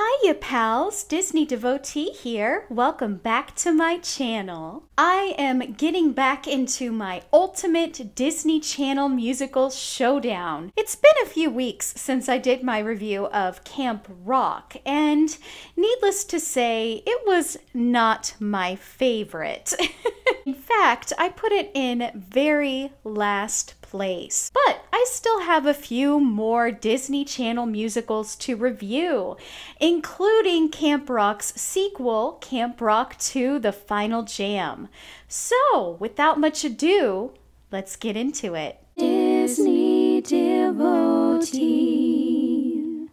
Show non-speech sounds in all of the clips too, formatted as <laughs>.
他 Hiya pals, Disney Devotee here. Welcome back to my channel. I am getting back into my ultimate Disney Channel musical showdown. It's been a few weeks since I did my review of Camp Rock, and needless to say, it was not my favorite. <laughs> in fact, I put it in very last place. But I still have a few more Disney Channel musicals to review, including including Camp Rock's sequel, Camp Rock 2 The Final Jam. So, without much ado, let's get into it. Disney Devotee.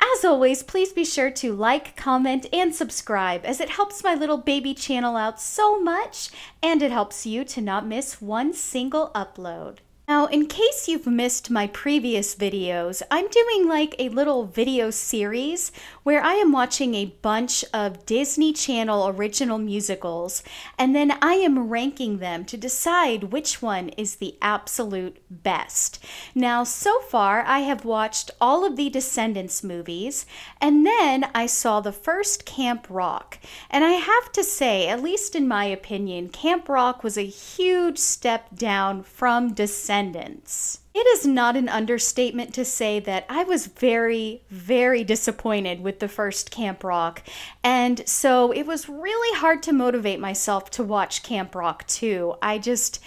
As always, please be sure to like, comment, and subscribe as it helps my little baby channel out so much and it helps you to not miss one single upload. Now, in case you've missed my previous videos, I'm doing like a little video series where I am watching a bunch of Disney Channel original musicals, and then I am ranking them to decide which one is the absolute best. Now, so far, I have watched all of the Descendants movies, and then I saw the first Camp Rock. And I have to say, at least in my opinion, Camp Rock was a huge step down from Descendants attendance. It is not an understatement to say that I was very, very disappointed with the first Camp Rock, and so it was really hard to motivate myself to watch Camp Rock 2. I just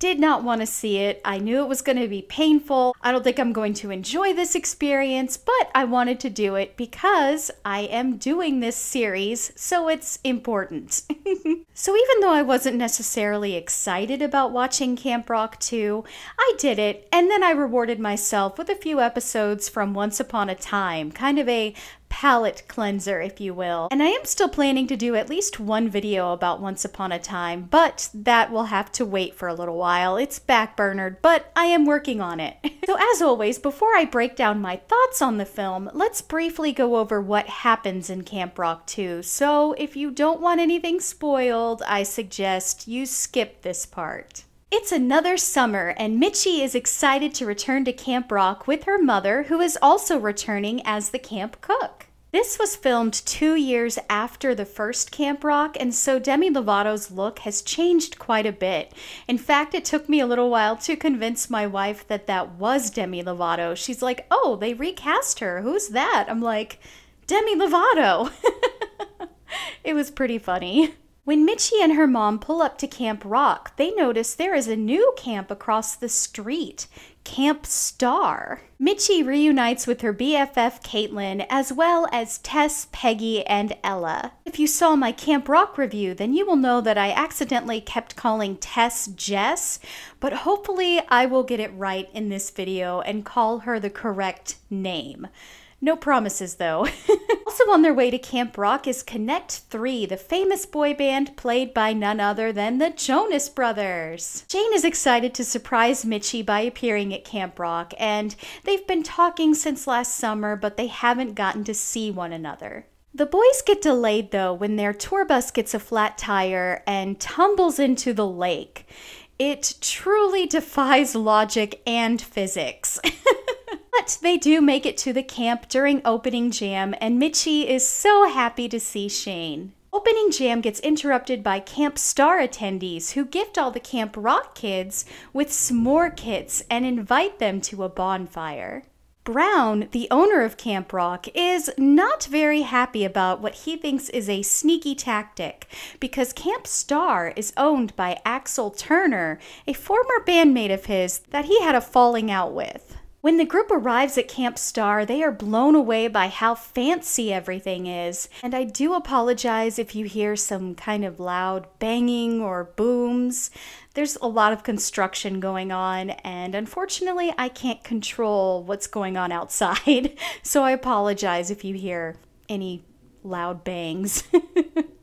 did not want to see it. I knew it was going to be painful. I don't think I'm going to enjoy this experience, but I wanted to do it because I am doing this series, so it's important. <laughs> so even though I wasn't necessarily excited about watching Camp Rock 2, I did it, and then I rewarded myself with a few episodes from Once Upon a Time, kind of a palette cleanser, if you will. And I am still planning to do at least one video about Once Upon a Time, but that will have to wait for a little while. It's backburnered, but I am working on it. <laughs> so as always, before I break down my thoughts on the film, let's briefly go over what happens in Camp Rock 2. So if you don't want anything spoiled, I suggest you skip this part. It's another summer, and Mitchie is excited to return to Camp Rock with her mother, who is also returning as the camp cook. This was filmed two years after the first Camp Rock, and so Demi Lovato's look has changed quite a bit. In fact, it took me a little while to convince my wife that that was Demi Lovato. She's like, Oh, they recast her. Who's that? I'm like, Demi Lovato. <laughs> it was pretty funny. When Mitchie and her mom pull up to Camp Rock, they notice there is a new camp across the street, Camp Star. Mitchie reunites with her BFF Caitlin, as well as Tess, Peggy, and Ella. If you saw my Camp Rock review, then you will know that I accidentally kept calling Tess Jess, but hopefully I will get it right in this video and call her the correct name. No promises though. <laughs> Also on their way to Camp Rock is Connect 3, the famous boy band played by none other than the Jonas Brothers. Jane is excited to surprise Mitchie by appearing at Camp Rock, and they've been talking since last summer, but they haven't gotten to see one another. The boys get delayed though when their tour bus gets a flat tire and tumbles into the lake. It truly defies logic and physics. <laughs> But they do make it to the camp during opening jam, and Mitchie is so happy to see Shane. Opening jam gets interrupted by Camp Star attendees who gift all the Camp Rock kids with s'more kits and invite them to a bonfire. Brown, the owner of Camp Rock, is not very happy about what he thinks is a sneaky tactic because Camp Star is owned by Axel Turner, a former bandmate of his that he had a falling out with. When the group arrives at Camp Star, they are blown away by how fancy everything is, and I do apologize if you hear some kind of loud banging or booms. There's a lot of construction going on, and unfortunately, I can't control what's going on outside, <laughs> so I apologize if you hear any loud bangs. <laughs>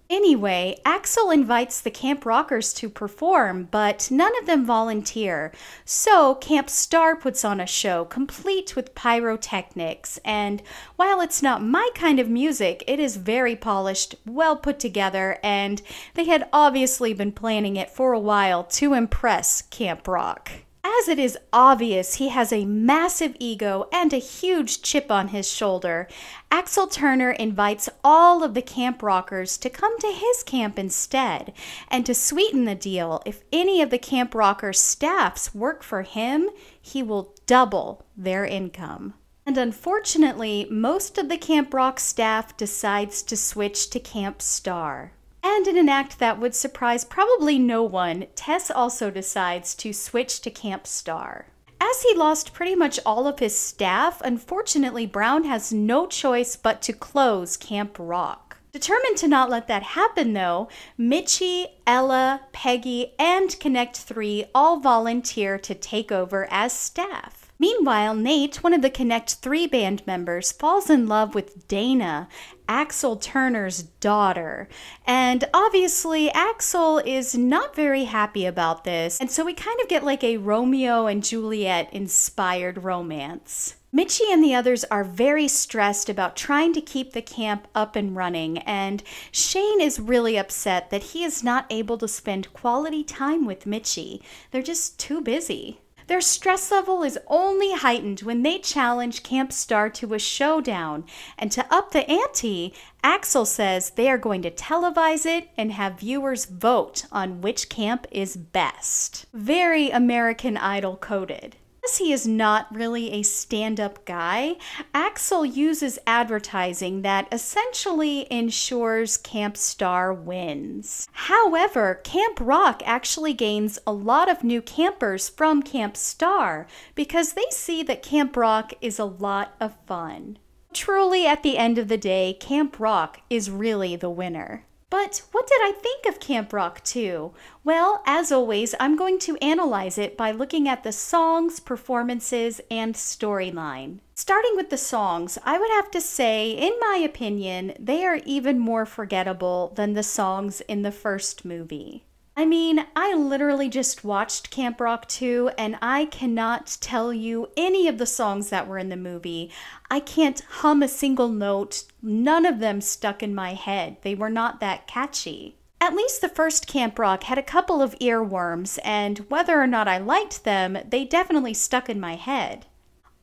Anyway, Axel invites the Camp Rockers to perform, but none of them volunteer. So Camp Star puts on a show complete with pyrotechnics, and while it's not my kind of music, it is very polished, well put together, and they had obviously been planning it for a while to impress Camp Rock. As it is obvious he has a massive ego and a huge chip on his shoulder, Axel Turner invites all of the camp rockers to come to his camp instead. And to sweeten the deal, if any of the camp rocker staffs work for him, he will double their income. And unfortunately, most of the Camp Rock staff decides to switch to Camp Star. And in an act that would surprise probably no one, Tess also decides to switch to Camp Star. As he lost pretty much all of his staff, unfortunately, Brown has no choice but to close Camp Rock. Determined to not let that happen, though, Mitchie, Ella, Peggy, and Connect 3 all volunteer to take over as staff. Meanwhile, Nate, one of the Connect 3 band members, falls in love with Dana, Axel Turner's daughter. And obviously, Axel is not very happy about this, and so we kind of get like a Romeo and Juliet inspired romance. Mitchie and the others are very stressed about trying to keep the camp up and running, and Shane is really upset that he is not able to spend quality time with Mitchie. They're just too busy. Their stress level is only heightened when they challenge Camp Star to a showdown. And to up the ante, Axel says they are going to televise it and have viewers vote on which camp is best. Very American Idol coded because he is not really a stand up guy, Axel uses advertising that essentially ensures Camp Star wins. However, Camp Rock actually gains a lot of new campers from Camp Star because they see that Camp Rock is a lot of fun. Truly, at the end of the day, Camp Rock is really the winner. But what did I think of Camp Rock 2? Well, as always, I'm going to analyze it by looking at the songs, performances, and storyline. Starting with the songs, I would have to say, in my opinion, they are even more forgettable than the songs in the first movie. I mean, I literally just watched Camp Rock 2 and I cannot tell you any of the songs that were in the movie. I can't hum a single note. None of them stuck in my head. They were not that catchy. At least the first Camp Rock had a couple of earworms, and whether or not I liked them, they definitely stuck in my head.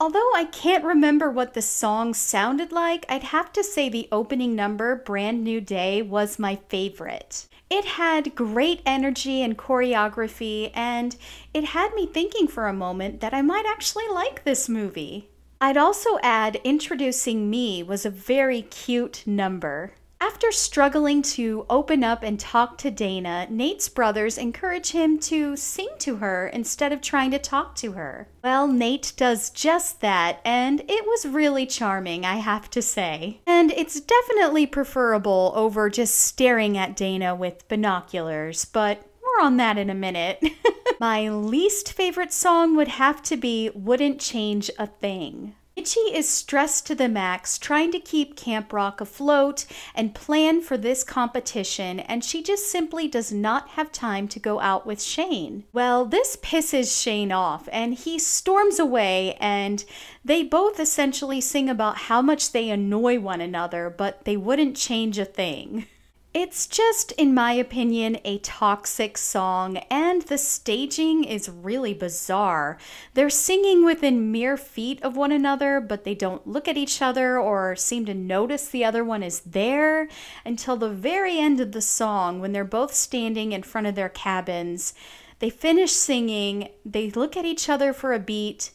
Although I can't remember what the song sounded like, I'd have to say the opening number, Brand New Day, was my favorite. It had great energy and choreography, and it had me thinking for a moment that I might actually like this movie. I'd also add Introducing Me was a very cute number. After struggling to open up and talk to Dana, Nate's brothers encourage him to sing to her instead of trying to talk to her. Well, Nate does just that, and it was really charming, I have to say. And it's definitely preferable over just staring at Dana with binoculars, but more on that in a minute. <laughs> My least favorite song would have to be Wouldn't Change a Thing. Itchy is stressed to the max trying to keep Camp Rock afloat and plan for this competition, and she just simply does not have time to go out with Shane. Well, this pisses Shane off, and he storms away, and they both essentially sing about how much they annoy one another, but they wouldn't change a thing. <laughs> It's just, in my opinion, a toxic song, and the staging is really bizarre. They're singing within mere feet of one another, but they don't look at each other or seem to notice the other one is there until the very end of the song when they're both standing in front of their cabins. They finish singing, they look at each other for a beat,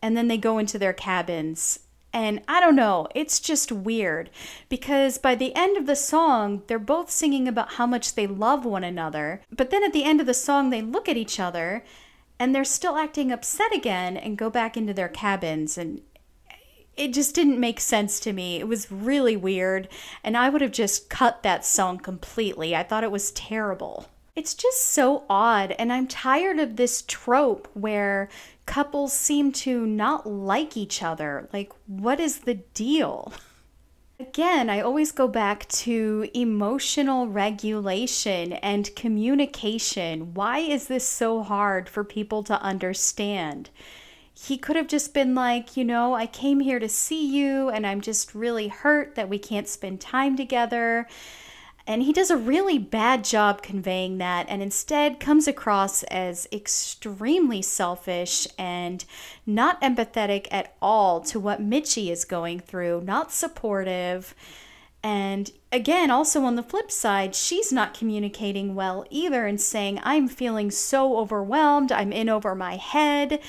and then they go into their cabins and I don't know, it's just weird because by the end of the song, they're both singing about how much they love one another. But then at the end of the song, they look at each other and they're still acting upset again and go back into their cabins. And it just didn't make sense to me. It was really weird. And I would have just cut that song completely. I thought it was terrible. It's just so odd, and I'm tired of this trope where couples seem to not like each other. Like, what is the deal? Again, I always go back to emotional regulation and communication. Why is this so hard for people to understand? He could have just been like, you know, I came here to see you and I'm just really hurt that we can't spend time together. And he does a really bad job conveying that and instead comes across as extremely selfish and not empathetic at all to what Mitchie is going through, not supportive. And again, also on the flip side, she's not communicating well either and saying, I'm feeling so overwhelmed, I'm in over my head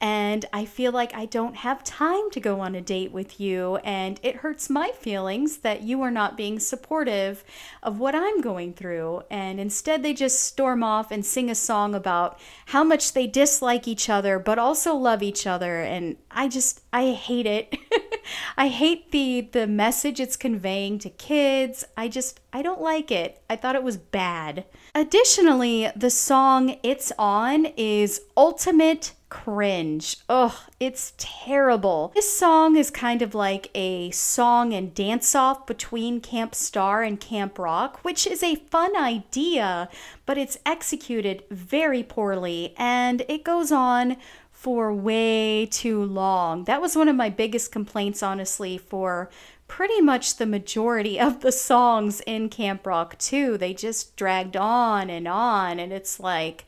and I feel like I don't have time to go on a date with you, and it hurts my feelings that you are not being supportive of what I'm going through. And instead, they just storm off and sing a song about how much they dislike each other, but also love each other. And I just, I hate it. <laughs> I hate the the message it's conveying to kids. I just I don't like it. I thought it was bad. Additionally, the song It's On is ultimate cringe. Ugh, it's terrible. This song is kind of like a song and dance off between Camp Star and Camp Rock, which is a fun idea, but it's executed very poorly and it goes on for way too long. That was one of my biggest complaints, honestly, for pretty much the majority of the songs in Camp Rock 2. They just dragged on and on, and it's like,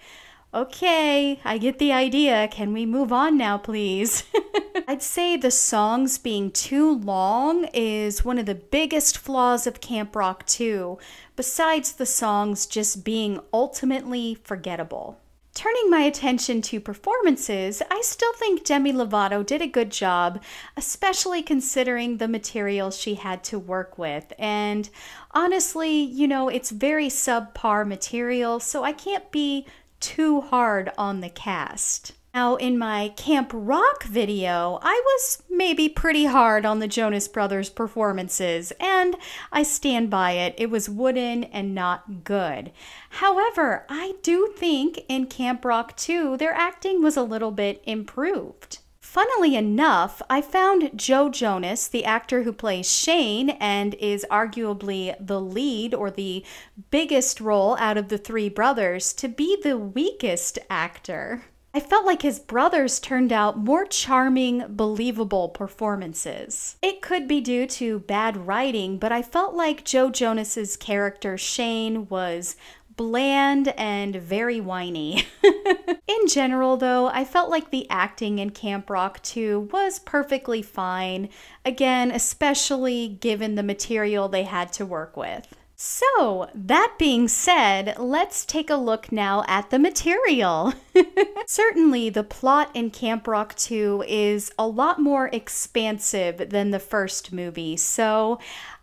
okay, I get the idea. Can we move on now, please? <laughs> I'd say the songs being too long is one of the biggest flaws of Camp Rock 2, besides the songs just being ultimately forgettable. Turning my attention to performances, I still think Demi Lovato did a good job, especially considering the material she had to work with. And honestly, you know, it's very subpar material, so I can't be too hard on the cast. Now, in my Camp Rock video, I was maybe pretty hard on the Jonas Brothers performances, and I stand by it. It was wooden and not good. However, I do think in Camp Rock 2, their acting was a little bit improved. Funnily enough, I found Joe Jonas, the actor who plays Shane and is arguably the lead or the biggest role out of the three brothers, to be the weakest actor. I felt like his brothers turned out more charming, believable performances. It could be due to bad writing, but I felt like Joe Jonas's character Shane was bland and very whiny. <laughs> in general, though, I felt like the acting in Camp Rock 2 was perfectly fine, again, especially given the material they had to work with. So, that being said, let's take a look now at the material. <laughs> Certainly, the plot in Camp Rock 2 is a lot more expansive than the first movie, so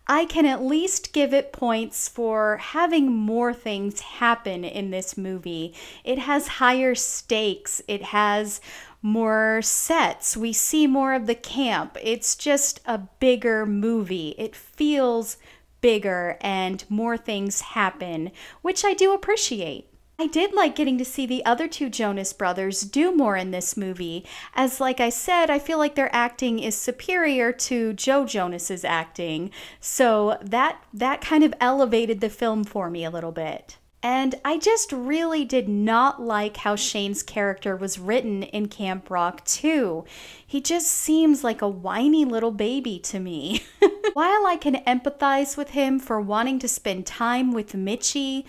I can at least give it points for having more things happen in this movie. It has higher stakes, it has more sets, we see more of the camp. It's just a bigger movie. It feels bigger and more things happen, which I do appreciate. I did like getting to see the other two Jonas brothers do more in this movie, as, like I said, I feel like their acting is superior to Joe Jonas's acting. So that that kind of elevated the film for me a little bit. And I just really did not like how Shane's character was written in Camp Rock 2. He just seems like a whiny little baby to me. <laughs> While I can empathize with him for wanting to spend time with Mitchie,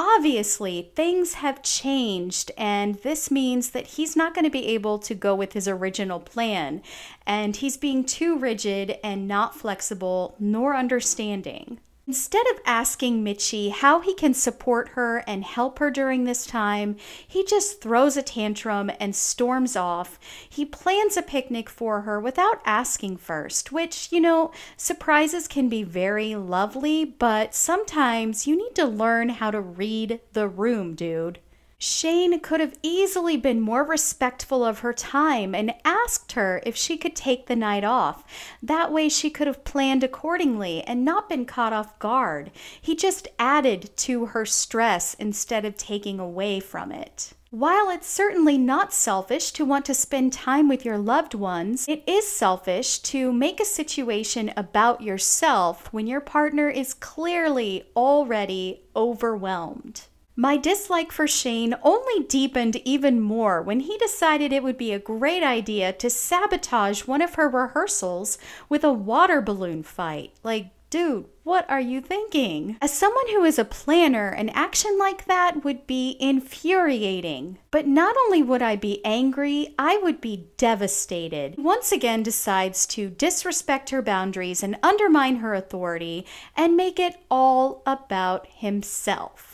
obviously things have changed and this means that he's not going to be able to go with his original plan and he's being too rigid and not flexible nor understanding Instead of asking Mitchie how he can support her and help her during this time, he just throws a tantrum and storms off. He plans a picnic for her without asking first, which, you know, surprises can be very lovely, but sometimes you need to learn how to read the room, dude. Shane could have easily been more respectful of her time and asked her if she could take the night off. That way, she could have planned accordingly and not been caught off guard. He just added to her stress instead of taking away from it. While it's certainly not selfish to want to spend time with your loved ones, it is selfish to make a situation about yourself when your partner is clearly already overwhelmed. My dislike for Shane only deepened even more when he decided it would be a great idea to sabotage one of her rehearsals with a water balloon fight. Like, dude, what are you thinking? As someone who is a planner, an action like that would be infuriating. But not only would I be angry, I would be devastated. Once again decides to disrespect her boundaries and undermine her authority and make it all about himself.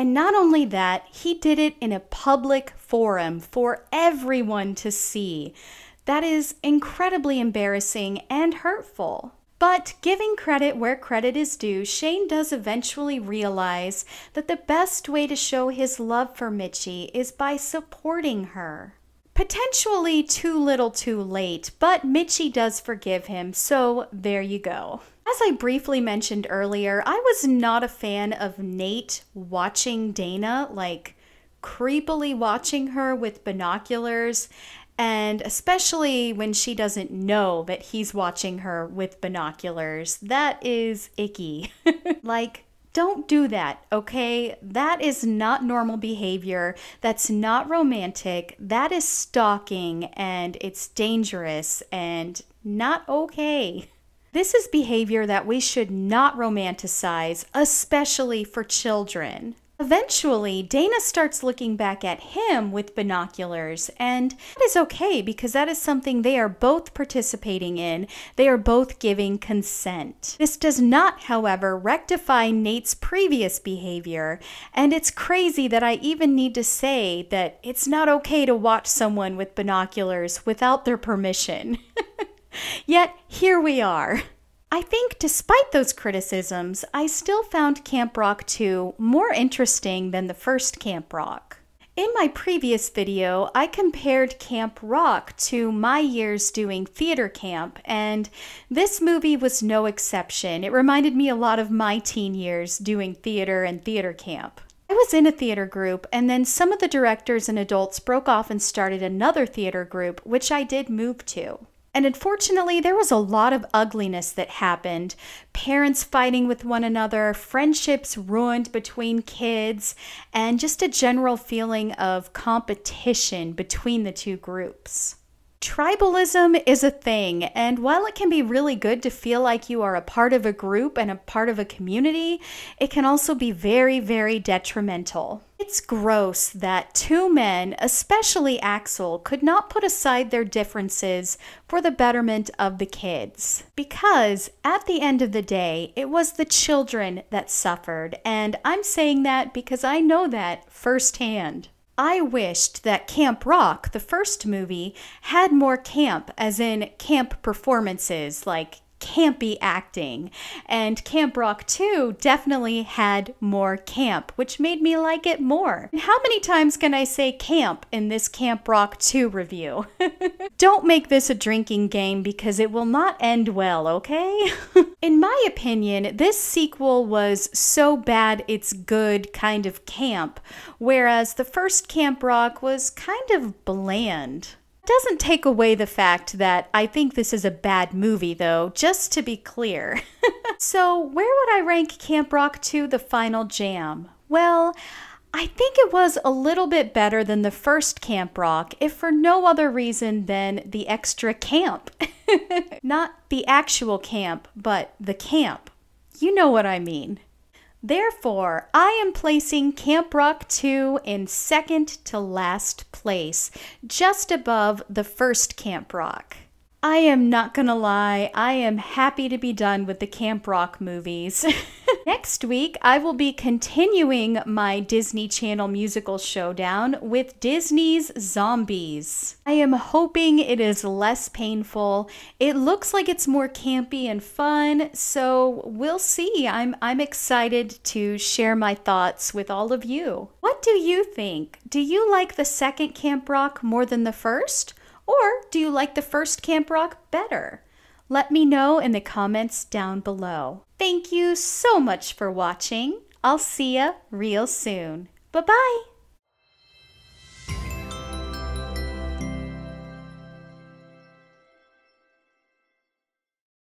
And not only that, he did it in a public forum for everyone to see. That is incredibly embarrassing and hurtful. But giving credit where credit is due, Shane does eventually realize that the best way to show his love for Mitchie is by supporting her. Potentially too little too late, but Mitchie does forgive him, so there you go. As I briefly mentioned earlier, I was not a fan of Nate watching Dana, like creepily watching her with binoculars, and especially when she doesn't know that he's watching her with binoculars. That is icky. <laughs> like, don't do that, okay? That is not normal behavior. That's not romantic. That is stalking and it's dangerous and not okay. <laughs> This is behavior that we should not romanticize, especially for children. Eventually, Dana starts looking back at him with binoculars, and that is okay because that is something they are both participating in. They are both giving consent. This does not, however, rectify Nate's previous behavior, and it's crazy that I even need to say that it's not okay to watch someone with binoculars without their permission. <laughs> Yet here we are. I think, despite those criticisms, I still found Camp Rock 2 more interesting than the first Camp Rock. In my previous video, I compared Camp Rock to my years doing theater camp, and this movie was no exception. It reminded me a lot of my teen years doing theater and theater camp. I was in a theater group, and then some of the directors and adults broke off and started another theater group, which I did move to. And unfortunately, there was a lot of ugliness that happened parents fighting with one another, friendships ruined between kids, and just a general feeling of competition between the two groups. Tribalism is a thing, and while it can be really good to feel like you are a part of a group and a part of a community, it can also be very, very detrimental. It's gross that two men, especially Axel, could not put aside their differences for the betterment of the kids. Because at the end of the day, it was the children that suffered, and I'm saying that because I know that firsthand. I wished that Camp Rock, the first movie, had more camp, as in camp performances like campy acting. And Camp Rock 2 definitely had more camp, which made me like it more. how many times can I say camp in this Camp Rock 2 review? <laughs> Don't make this a drinking game because it will not end well, okay? <laughs> in my opinion, this sequel was so bad it's good kind of camp, whereas the first Camp Rock was kind of bland. Doesn't take away the fact that I think this is a bad movie, though, just to be clear. <laughs> so, where would I rank Camp Rock 2 The Final Jam? Well, I think it was a little bit better than the first Camp Rock, if for no other reason than the extra camp. <laughs> Not the actual camp, but the camp. You know what I mean. Therefore, I am placing Camp Rock 2 in second to last place, just above the first Camp Rock. I am not gonna lie, I am happy to be done with the Camp Rock movies. <laughs> Next week, I will be continuing my Disney Channel musical showdown with Disney's Zombies. I am hoping it is less painful. It looks like it's more campy and fun, so we'll see. I'm, I'm excited to share my thoughts with all of you. What do you think? Do you like the second Camp Rock more than the first? Or do you like the first Camp Rock better? Let me know in the comments down below. Thank you so much for watching. I'll see ya real soon. Bye-bye.